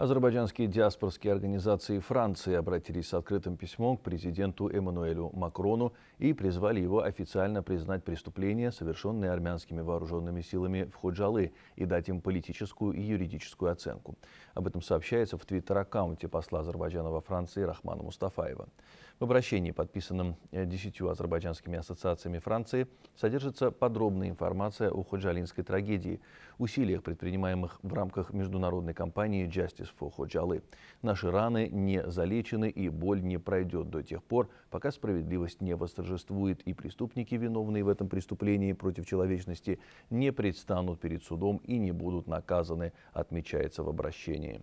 Азербайджанские диаспорские организации Франции обратились с открытым письмом к президенту Эммануэлю Макрону и призвали его официально признать преступления, совершенные армянскими вооруженными силами в Ходжалы, и дать им политическую и юридическую оценку. Об этом сообщается в твиттер-аккаунте посла Азербайджана во Франции Рахмана Мустафаева. В обращении, подписанном э, десятью азербайджанскими ассоциациями Франции, содержится подробная информация о ходжалинской трагедии, усилиях, предпринимаемых в рамках международной кампании Justice из Фоходжалы. Наши раны не залечены и боль не пройдет до тех пор, пока справедливость не восторжествует и преступники, виновные в этом преступлении против человечности, не предстанут перед судом и не будут наказаны, отмечается в обращении.